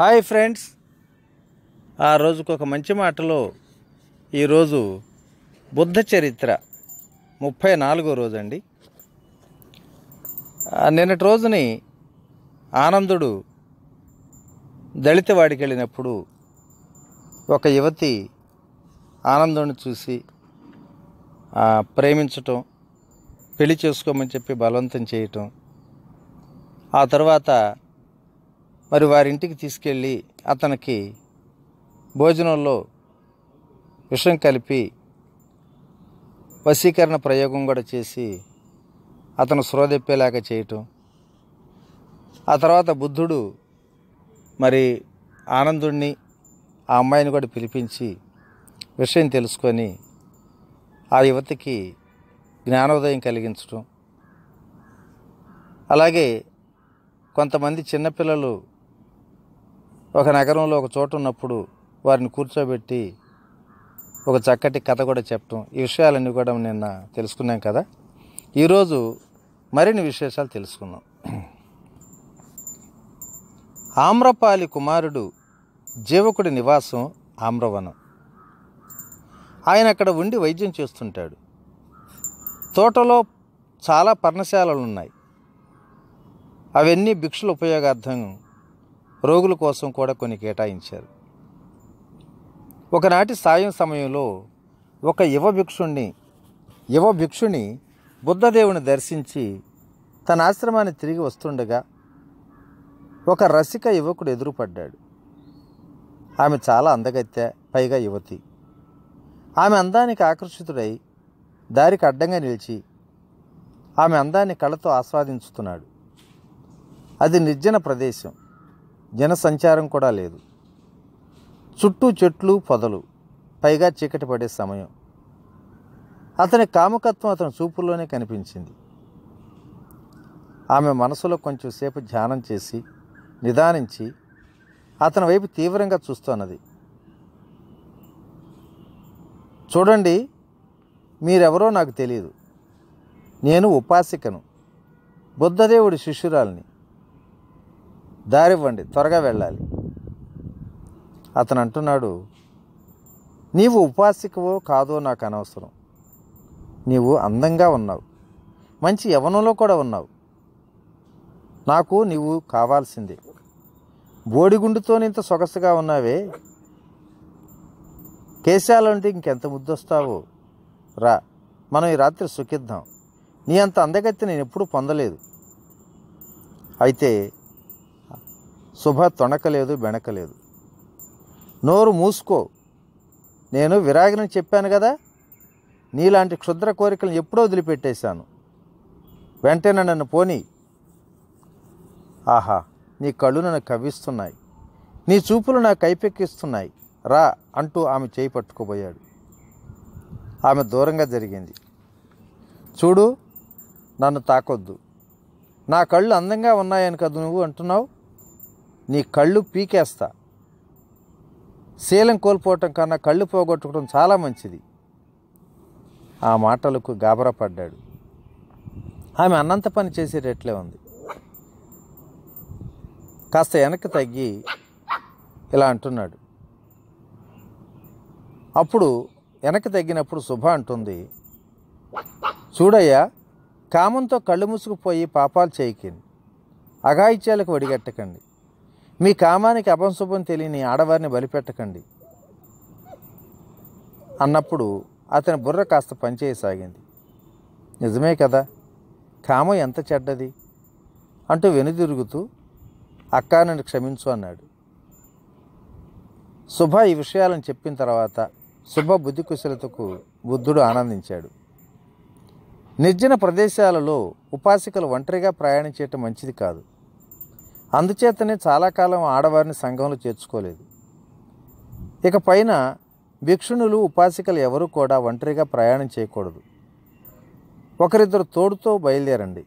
hi friends ఆ రోజుకు ఒక మంచి మాటలో ఈరోజు బుద్ధ చరిత్ర ముప్పై నాలుగో రోజండి నిన్నటి రోజుని ఆనందుడు దళితవాడికి వెళ్ళినప్పుడు ఒక యువతి ఆనందుని చూసి ప్రేమించటం పెళ్లి చేసుకోమని చెప్పి బలవంతం చేయటం ఆ తర్వాత మరి వారింటికి తీసుకెళ్ళి అతనికి భోజనంలో విషం కలిపి వశీకరణ ప్రయోగం కూడా చేసి అతను స్రోదెప్పేలాగా చేయటం ఆ తర్వాత బుద్ధుడు మరి ఆనందుణ్ణి ఆ అమ్మాయిని కూడా పిలిపించి విషయం తెలుసుకొని ఆ యువతికి జ్ఞానోదయం కలిగించటం అలాగే కొంతమంది చిన్నపిల్లలు ఒక నగరంలో ఒక చోట ఉన్నప్పుడు వారిని కూర్చోబెట్టి ఒక చక్కటి కథ కూడా చెప్పడం ఈ విషయాలన్నీ కూడా నిన్న తెలుసుకున్నాం కదా ఈరోజు మరిన్ని విశేషాలు తెలుసుకుందాం ఆమ్రపాలి కుమారుడు జీవకుడి నివాసం ఆమ్రవనం ఆయన అక్కడ ఉండి వైద్యం చేస్తుంటాడు తోటలో చాలా పర్ణశాలలు ఉన్నాయి అవన్నీ భిక్షుల ఉపయోగార్థం రోగుల కోసం కూడా కొన్ని కేటాయించారు ఒకనాటి సాయం సమయంలో ఒక యువ భిక్షుణ్ణి యువ భిక్షుని బుద్ధదేవుని దర్శించి తన ఆశ్రమాన్ని తిరిగి వస్తుండగా ఒక రసిక యువకుడు ఎదురుపడ్డాడు ఆమె చాలా అందగత్తె పైగా యువతి ఆమె అందానికి ఆకర్షితుడై దారికి అడ్డంగా నిలిచి ఆమె అందాన్ని కళతో ఆస్వాదించుతున్నాడు అది నిర్జన ప్రదేశం జనసంచారం కూడా లేదు చుట్టూ చెట్లు పొదలు పైగా చీకటి పడే సమయం అతని కామకత్వం అతని చూపుల్లోనే కనిపించింది ఆమె మనసులో కొంచెం సేపు ధ్యానం చేసి నిదానించి అతని వైపు తీవ్రంగా చూస్తున్నది చూడండి మీరెవరో నాకు తెలియదు నేను ఉపాసికను బుద్ధదేవుడి శిష్యురాలిని దారివ్వండి త్వరగా వెళ్ళాలి అతను అంటున్నాడు నీవు ఉపాసికవో కాదో నాకు అనవసరం నీవు అందంగా ఉన్నావు మంచి యవనంలో కూడా ఉన్నావు నాకు నీవు కావాల్సిందే బోడిగుండుతో ఇంత సొగసుగా ఉన్నావే కేశాలంటే ఇంకెంత ముద్దొస్తావో రా మనం ఈ రాత్రి సుఖిద్దాం నీ అంత అందగత్తి నేను ఎప్పుడూ పొందలేదు అయితే శుభ తొణకలేదు బెణకలేదు నోరు మూసుకో నేను విరాగిని చెప్పాను కదా నీలాంటి క్షుద్ర కోరికలను ఎప్పుడో వదిలిపెట్టేశాను వెంటనే నన్ను పోనీ ఆహా నీ కళ్ళు నన్ను కవ్విస్తున్నాయి నీ చూపులు నా కైపెక్కిస్తున్నాయి రా అంటూ ఆమె చేయి పట్టుకోబోయాడు ఆమె దూరంగా జరిగింది చూడు నన్ను తాకొద్దు నా కళ్ళు అందంగా ఉన్నాయని కదా నువ్వు అంటున్నావు నీ కళ్ళు పీకేస్తా శీలం కోల్పోవటం కన్నా కళ్ళు పోగొట్టుకోవడం చాలా మంచిది ఆ మాటలకు గాబరా పడ్డాడు ఆమె అన్నంత పని చేసేటట్లే ఉంది కాస్త వెనక్కి తగ్గి ఇలా అంటున్నాడు అప్పుడు వెనక్కి తగ్గినప్పుడు శుభ అంటుంది చూడయ్యా కామంతో కళ్ళు మూసుకుపోయి పాపాలు చేయకండి అఘాయిత్యాలకు వడిగట్టకండి మీ కామానికి అపంశుభం తెలియని ఆడవారిని బలిపెట్టకండి అన్నప్పుడు అతని బుర్ర కాస్త పనిచేయసాగింది నిజమే కదా కామం ఎంత చెడ్డది అంటూ వెనుదిరుగుతూ అక్క నన్ను క్షమించు అన్నాడు శుభ ఈ విషయాలను చెప్పిన తర్వాత శుభ బుద్ధి కుశలతకు బుద్ధుడు ఆనందించాడు నిర్జన ప్రదేశాలలో ఉపాసికలు ఒంటరిగా ప్రయాణించేయటం మంచిది కాదు అందుచేతనే చాలా కాలం ఆడవారిని సంఘంలో చేర్చుకోలేదు ఇక పైన భిక్షుణులు ఉపాసికలు ఎవరూ కూడా ఒంటరిగా ప్రయాణం చేయకూడదు ఒకరిద్దరు తోడుతో బయలుదేరండి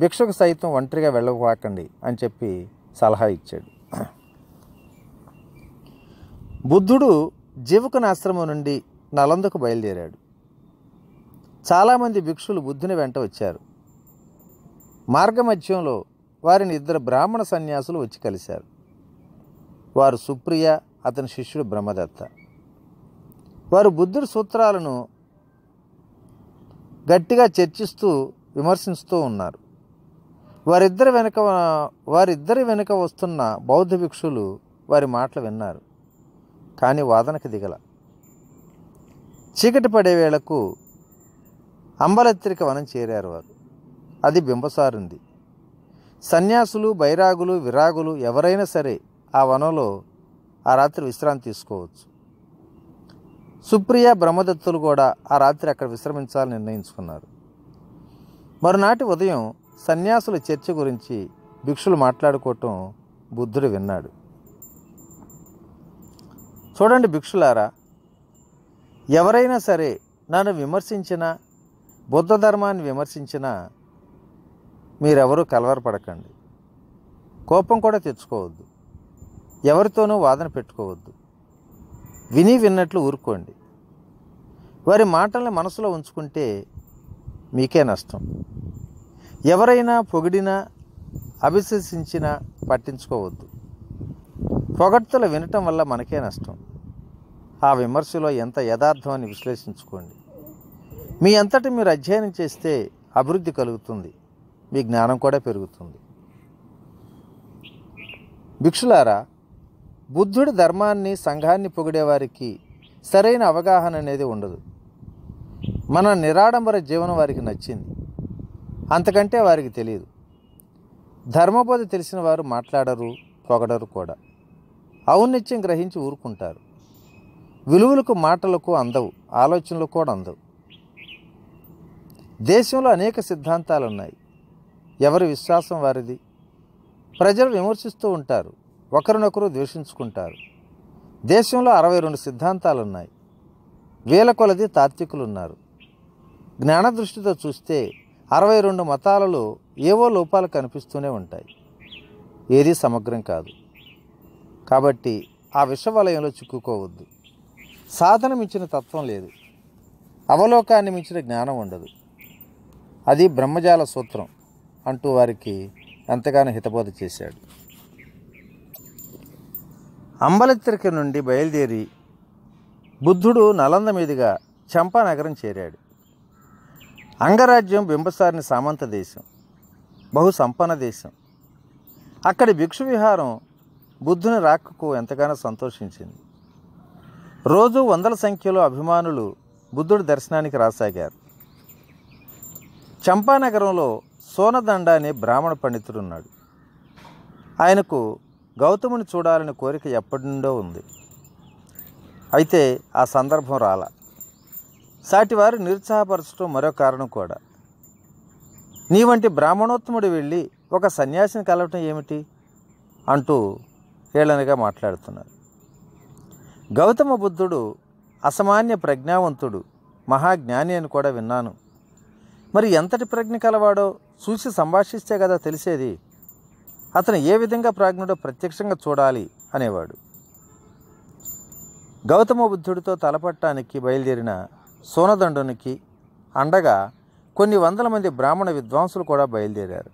భిక్షకు సైతం ఒంటరిగా వెళ్ళకపోకండి అని చెప్పి సలహా ఇచ్చాడు బుద్ధుడు జీవకుని నాశ్రమం నుండి నలందకు బయలుదేరాడు చాలామంది భిక్షులు బుద్ధుని వెంట వచ్చారు మార్గమధ్యంలో వారిని ఇద్దరు బ్రాహ్మణ సన్యాసులు వచ్చి కలిశారు వారు సుప్రియ అతని శిష్యుడు బ్రహ్మదత్త వారు బుద్ధుడి సూత్రాలను గట్టిగా చర్చిస్తూ విమర్శిస్తూ ఉన్నారు వారిద్దరి వెనుక వారిద్దరి వెనుక వస్తున్న బౌద్ధ భిక్షులు వారి మాటలు విన్నారు కానీ వాదనకు దిగల చీకటి పడే వేళకు అంబలత్రిక వనం చేరారు వారు అది బింబసారుంది సన్యాసులు బైరాగులు విరాగులు ఎవరైనా సరే ఆ వనంలో ఆ రాత్రి విశ్రాంతి తీసుకోవచ్చు సుప్రియ బ్రహ్మదత్తులు కూడా ఆ రాత్రి అక్కడ విశ్రమించాలని నిర్ణయించుకున్నారు మరునాటి ఉదయం సన్యాసుల చర్చ గురించి భిక్షులు మాట్లాడుకోవటం బుద్ధుడు విన్నాడు చూడండి భిక్షులారా ఎవరైనా సరే నన్ను విమర్శించినా బుద్ధ ధర్మాన్ని విమర్శించినా మీరెవరూ కలవరపడకండి కోపం కూడా తెచ్చుకోవద్దు ఎవరితోనూ వాదన పెట్టుకోవద్దు విని విన్నట్లు ఊరుకోండి వారి మాటల్ని మనసులో ఉంచుకుంటే మీకే నష్టం ఎవరైనా పొగిడినా అభిశసించినా పట్టించుకోవద్దు పొగడ్తలు వినటం వల్ల మనకే నష్టం ఆ విమర్శలో ఎంత యథార్థం అని విశ్లేషించుకోండి మీ అంతటి మీరు అధ్యయనం చేస్తే అభివృద్ధి కలుగుతుంది మీ జ్ఞానం కూడా పెరుగుతుంది భిక్షులారా బుద్ధుడి ధర్మాన్ని సంఘాన్ని పొగిడేవారికి సరైన అవగాహన అనేది ఉండదు మన నిరాడంబర జీవనం వారికి నచ్చింది అంతకంటే వారికి తెలియదు ధర్మబోధ తెలిసిన వారు మాట్లాడరు పొగడరు కూడా ఔన్నత్యం గ్రహించి ఊరుకుంటారు విలువలకు మాటలకు అందవు ఆలోచనలు కూడా అందవు దేశంలో అనేక సిద్ధాంతాలు ఉన్నాయి ఎవరి విశ్వాసం వారిది ప్రజలు విమర్శిస్తూ ఉంటారు ఒకరినొకరు ద్వేషించుకుంటారు దేశంలో అరవై రెండు సిద్ధాంతాలున్నాయి వేల కొలది తాత్వికులున్నారు జ్ఞాన దృష్టితో చూస్తే అరవై రెండు మతాలలో ఏవో లోపాలు కనిపిస్తూనే ఉంటాయి ఏది సమగ్రం కాదు కాబట్టి ఆ విషవలయంలో చిక్కుకోవద్దు సాధన మించిన తత్వం లేదు అవలోకాన్ని మించిన జ్ఞానం ఉండదు అది బ్రహ్మజాల సూత్రం అంటూ వారికి ఎంతగానో హితబోధ చేశాడు అంబలిత్రిక నుండి బయలుదేరి బుద్ధుడు నలంద మీదుగా చంపానగరం చేరాడు అంగరాజ్యం బింబసారిని సామంత దేశం బహు సంపన్న దేశం అక్కడి భిక్షు విహారం బుద్ధుని రాక్కు ఎంతగానో సంతోషించింది రోజు వందల సంఖ్యలో అభిమానులు బుద్ధుడి దర్శనానికి రాసాగారు చంపానగరంలో సోనదండ అనే బ్రాహ్మణ పండితుడు ఉన్నాడు ఆయనకు గౌతముని చూడాలని కోరిక ఎప్పటి నుండో ఉంది అయితే ఆ సందర్భం రాల సాటివారు నిరుత్సాహపరచడం మరో కారణం కూడా నీ వంటి బ్రాహ్మణోత్తముడు వెళ్ళి ఒక సన్యాసిని కలవటం ఏమిటి అంటూ హేళనగా మాట్లాడుతున్నారు గౌతమ బుద్ధుడు అసామాన్య ప్రజ్ఞావంతుడు మహాజ్ఞాని అని కూడా విన్నాను మరి ఎంతటి ప్రజ్ఞ కలవాడో చూసి సంభాషిస్తే కదా తెలిసేది అతను ఏ విధంగా ప్రాజ్ఞుడో ప్రత్యక్షంగా చూడాలి అనేవాడు గౌతమ బుద్ధుడితో తలపట్టానికి బయలుదేరిన సోనదండునికి అండగా కొన్ని వందల మంది బ్రాహ్మణ విద్వాంసులు కూడా బయలుదేరారు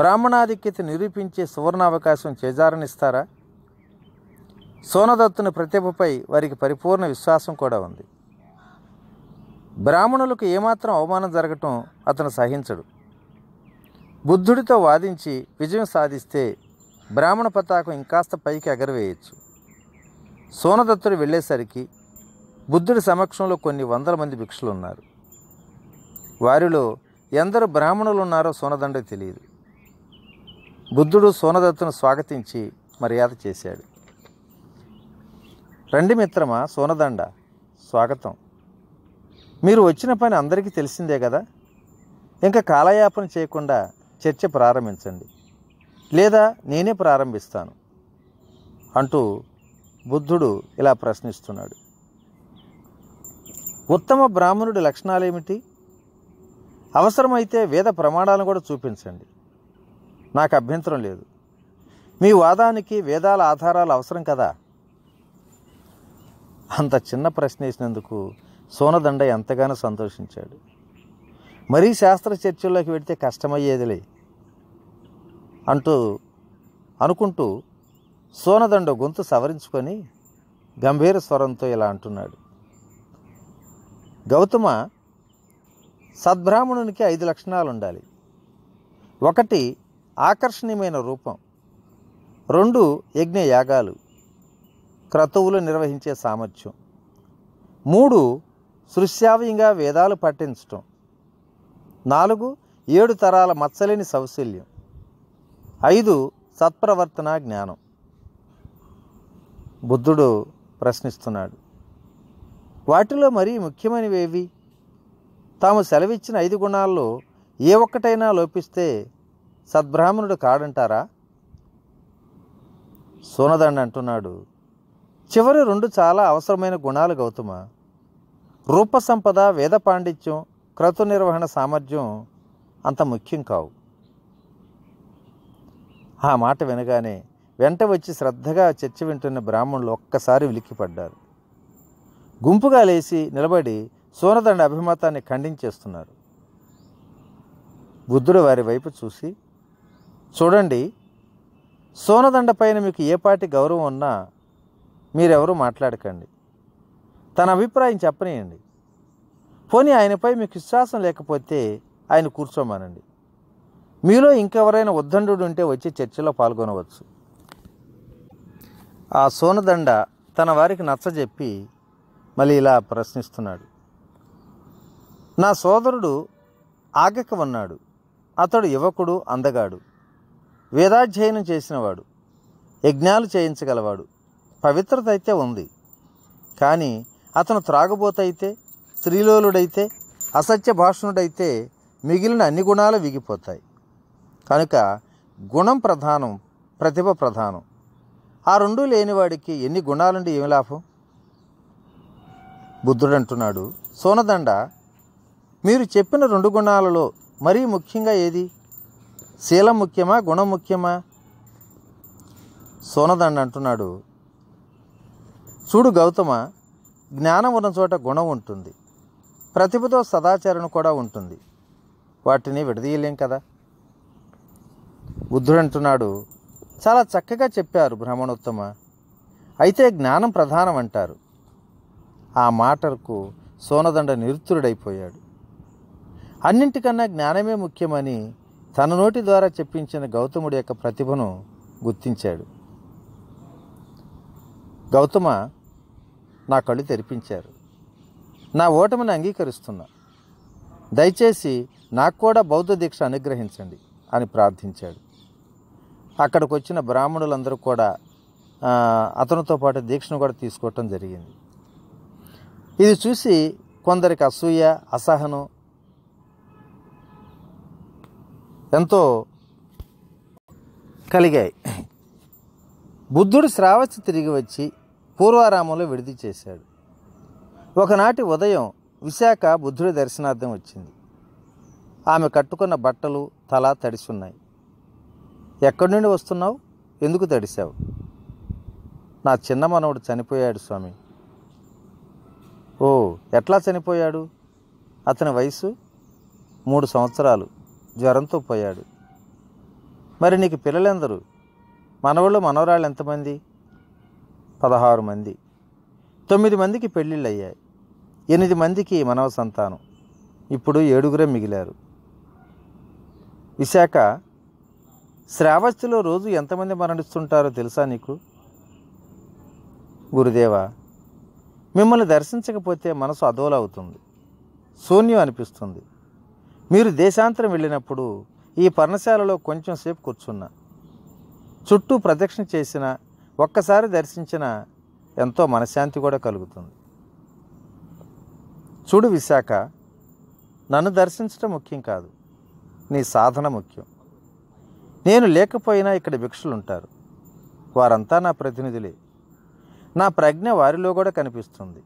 బ్రాహ్మణాధిక్యత నిరూపించే సువర్ణావకాశం చేజారనిస్తారా సోనదత్తుని ప్రతిభపై వారికి పరిపూర్ణ విశ్వాసం కూడా ఉంది బ్రాహ్మణులకు ఏమాత్రం అవమానం జరగటం అతను సహించడు బుద్ధుడితో వాదించి విజయం సాధిస్తే బ్రాహ్మణ పతాకం ఇంకాస్త పైకి ఎగరవేయచ్చు సోనదత్తుడు వెళ్ళేసరికి బుద్ధుడి సమక్షంలో కొన్ని వందల మంది భిక్షలు ఉన్నారు వారిలో ఎందరు బ్రాహ్మణులు ఉన్నారో సోనదండ తెలియదు బుద్ధుడు సోనదత్తును స్వాగతించి మర్యాద చేశాడు రండి మిత్రమా సోనదండ స్వాగతం మీరు వచ్చిన పని అందరికీ తెలిసిందే కదా ఇంకా కాలయాపన చేయకుండా చర్చ ప్రారంభించండి లేదా నేనే ప్రారంభిస్తాను అంటూ బుద్ధుడు ఇలా ప్రశ్నిస్తున్నాడు ఉత్తమ బ్రాహ్మణుడి లక్షణాలు ఏమిటి అవసరమైతే వేద ప్రమాణాలను కూడా చూపించండి నాకు అభ్యంతరం లేదు మీ వాదానికి వేదాల ఆధారాలు అవసరం కదా అంత చిన్న ప్రశ్న వేసినందుకు సోనదండ ఎంతగానో సంతోషించాడు మరీ శాస్త్ర చర్చల్లోకి వెడితే కష్టమయ్యేదిలే అంటూ అనుకుంటూ సోనదండ గొంతు సవరించుకొని గంభీర స్వరంతో ఇలా అంటున్నాడు గౌతమ సద్బ్రాహ్మణునికి ఐదు లక్షణాలు ఉండాలి ఒకటి ఆకర్షణీయమైన రూపం రెండు యజ్ఞ యాగాలు క్రతువులు నిర్వహించే సామర్థ్యం మూడు సృశ్యావ్యంగా వేదాలు పట్టించటం నాలుగు ఏడు తరాల మచ్చలేని సౌశల్యం ఐదు సత్ప్రవర్తన జ్ఞానం బుద్ధుడు ప్రశ్నిస్తున్నాడు వాటిలో మరీ ముఖ్యమైనవేవి తాము సెలవిచ్చిన ఐదు గుణాల్లో ఏ ఒక్కటైనా లోపిస్తే సద్బ్రాహ్మణుడు కాడంటారా సోనదండ అంటున్నాడు చివరి రెండు చాలా అవసరమైన గుణాలు గౌతమ రూపసంపద వేద పాండిత్యం క్రతు నిర్వహణ సామర్థ్యం అంత ముఖ్యం కావు ఆ మాట వినగానే వెంట వచ్చి శ్రద్ధగా చర్చ వింటున్న బ్రాహ్మణులు ఒక్కసారి ఉలిక్కిపడ్డారు గుంపుగా లేచి నిలబడి సోనదండ అభిమతాన్ని ఖండించేస్తున్నారు బుద్ధుడు వారి వైపు చూసి చూడండి సోనదండ పైన మీకు ఏ పాటి గౌరవం ఉన్నా మీరెవరూ మాట్లాడకండి తన అభిప్రాయం చెప్పనీయండి పోనీ ఆయనపై మీకు విశ్వాసం లేకపోతే ఆయన కూర్చోమనండి మీలో ఇంకెవరైనా ఉద్దండు ఉంటే వచ్చి చర్చలో పాల్గొనవచ్చు ఆ సోనదండ తన వారికి నచ్చజెప్పి మళ్ళీ ఇలా ప్రశ్నిస్తున్నాడు నా సోదరుడు ఆగక ఉన్నాడు అతడు యువకుడు అందగాడు వేదాధ్యయనం చేసినవాడు యజ్ఞాలు చేయించగలవాడు పవిత్రత అయితే ఉంది కానీ అతను త్రాగబోతైతే స్త్రీలోలుడైతే అసత్య భాషణుడైతే మిగిలిన అన్ని గుణాలు విగిపోతాయి కనుక గుణం ప్రధానం ప్రతిభ ప్రధానం ఆ రెండూ లేనివాడికి ఎన్ని గుణాలుండి ఏమి లాభం బుద్ధుడు అంటున్నాడు సోనదండ మీరు చెప్పిన రెండు గుణాలలో మరీ ముఖ్యంగా ఏది శీలం ముఖ్యమా గుణం ముఖ్యమా సోనదండ అంటున్నాడు చూడు గౌతమ జ్ఞానం ఉన్న చోట గుణం ఉంటుంది ప్రతిభతో సదాచరణ కూడా ఉంటుంది వాటిని విడదీయలేం కదా బుద్ధుడు అంటున్నాడు చాలా చక్కగా చెప్పారు బ్రహ్మణోత్తమ అయితే జ్ఞానం ప్రధానం అంటారు ఆ మాటకు సోనదండ నిరుత్తుడైపోయాడు అన్నింటికన్నా జ్ఞానమే ముఖ్యమని తన నోటి ద్వారా చెప్పించిన గౌతముడి యొక్క ప్రతిభను గుర్తించాడు గౌతమ నా కళ్ళు తెరిపించారు నా ఓటమిని అంగీకరిస్తున్నా దయచేసి నాకు కూడా బౌద్ధ దీక్ష అనుగ్రహించండి అని ప్రార్థించాడు అక్కడికి వచ్చిన బ్రాహ్మణులందరూ కూడా అతనితో పాటు దీక్షను కూడా తీసుకోవటం జరిగింది ఇది చూసి కొందరికి అసూయ అసహనం ఎంతో కలిగాయి బుద్ధుడు శ్రావస్తి తిరిగి వచ్చి పూర్వారామంలో విడిది చేశాడు ఒకనాటి ఉదయం విశాఖ బుద్ధుడి దర్శనార్థం వచ్చింది ఆమె కట్టుకున్న బట్టలు తల తడిసున్నాయి ఎక్కడి నుండి వస్తున్నావు ఎందుకు తడిశావు నా చిన్న మనవడు చనిపోయాడు స్వామి ఓ ఎట్లా చనిపోయాడు అతని వయసు మూడు సంవత్సరాలు జ్వరంతో పోయాడు మరి నీకు పిల్లలందరూ మనవాళ్ళు మనవరాళ్ళు ఎంతమంది పదహారు మంది తొమ్మిది మందికి పెళ్ళిళ్ళు అయ్యాయి ఎనిమిది మందికి మనవ సంతానం ఇప్పుడు ఏడుగురే మిగిలారు విశాఖ శ్రావస్తిలో రోజు ఎంతమంది మరణిస్తుంటారో తెలుసా నీకు గురుదేవ మిమ్మల్ని దర్శించకపోతే మనసు అదోలవుతుంది శూన్యం అనిపిస్తుంది మీరు దేశాంతరం వెళ్ళినప్పుడు ఈ పర్ణశాలలో కొంచెం సేపు కూర్చున్నా చుట్టూ ప్రదక్షిణ చేసిన ఒక్కసారి దర్శించిన ఎంతో మనశ్శాంతి కూడా కలుగుతుంది చూడు విశాఖ నన్ను దర్శించడం ముఖ్యం కాదు నీ సాధన ముఖ్యం నేను లేకపోయినా ఇక్కడ భిక్షులు ఉంటారు వారంతా నా ప్రతినిధులే నా ప్రజ్ఞ వారిలో కూడా కనిపిస్తుంది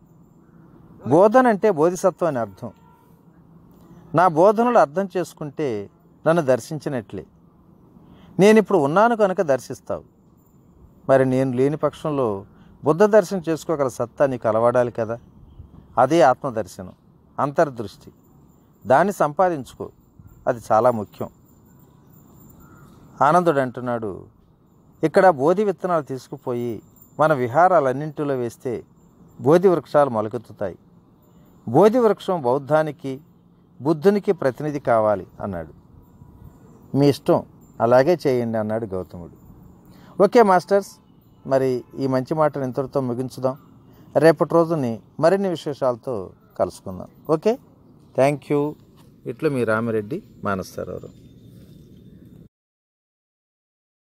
బోధన అంటే బోధిసత్వం అని అర్థం నా బోధనలు అర్థం చేసుకుంటే నన్ను దర్శించినట్లే నేను ఇప్పుడు ఉన్నాను కనుక దర్శిస్తావు మరి నేను లేని పక్షంలో బుద్ధ దర్శనం చేసుకోగల సత్తా నీకు అలవాడాలి కదా అదే ఆత్మదర్శనం అంతర్దృష్టి దాన్ని సంపాదించుకో అది చాలా ముఖ్యం ఆనందుడు అంటున్నాడు ఇక్కడ బోధి విత్తనాలు తీసుకుపోయి మన విహారాలన్నింటిలో వేస్తే బోధి వృక్షాలు మొలకెత్తుతాయి బోధి వృక్షం బౌద్ధానికి బుద్ధునికి ప్రతినిధి కావాలి అన్నాడు మీ ఇష్టం అలాగే చేయండి అన్నాడు గౌతముడు ఓకే మాస్టర్స్ మరి ఈ మంచి మాటను ఇంతటితో ముగించుదాం రేపటి రోజుని మరిన్ని విశేషాలతో కలుసుకుందాం ఓకే థ్యాంక్ యూ ఇట్లా మీ రామిరెడ్డి మానస్తారు